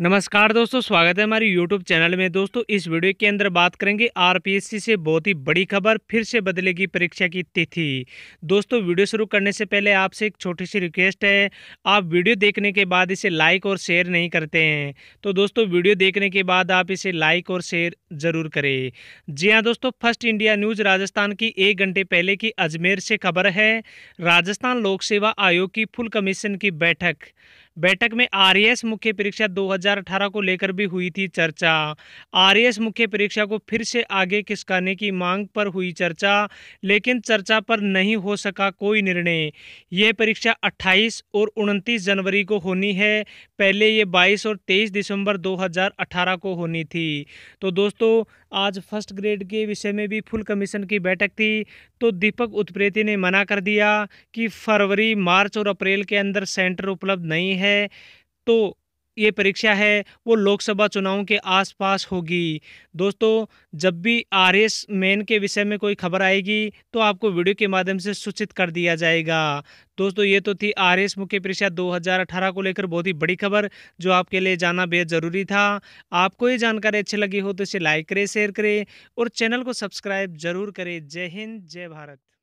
नमस्कार दोस्तों स्वागत है हमारे यूट्यूब चैनल में दोस्तों इस वीडियो के अंदर बात करेंगे आरपीएससी से बहुत ही बड़ी खबर फिर से बदलेगी परीक्षा की तिथि दोस्तों वीडियो शुरू करने से पहले आपसे एक छोटी सी रिक्वेस्ट है आप वीडियो देखने के बाद इसे लाइक और शेयर नहीं करते हैं तो दोस्तों वीडियो देखने के बाद आप इसे लाइक और शेयर जरूर करें जी हाँ दोस्तों फर्स्ट इंडिया न्यूज राजस्थान की एक घंटे पहले की अजमेर से खबर है राजस्थान लोक सेवा आयोग की फुल कमीशन की बैठक बैठक में आरएएस मुख्य परीक्षा 2018 को लेकर भी हुई थी चर्चा आरएएस मुख्य परीक्षा को फिर से आगे किसकाने की मांग पर हुई चर्चा लेकिन चर्चा पर नहीं हो सका कोई निर्णय ये परीक्षा 28 और 29 जनवरी को होनी है पहले ये 22 और 23 दिसंबर 2018 को होनी थी तो दोस्तों आज फर्स्ट ग्रेड के विषय में भी फुल कमीशन की बैठक थी तो दीपक उत्प्रेती ने मना कर दिया कि फरवरी मार्च और अप्रैल के अंदर सेंटर उपलब्ध नहीं है तो ये परीक्षा है वो लोकसभा चुनाव के आसपास होगी दोस्तों जब भी आर एस मैन के विषय में कोई खबर आएगी तो आपको वीडियो के माध्यम से सूचित कर दिया जाएगा दोस्तों ये तो थी आर एस मुख्य परीक्षा 2018 को लेकर बहुत ही बड़ी खबर जो आपके लिए जाना बेहद ज़रूरी था आपको ये जानकारी अच्छी लगी हो तो इसे लाइक करें शेयर करें और चैनल को सब्सक्राइब जरूर करें जय हिंद जय भारत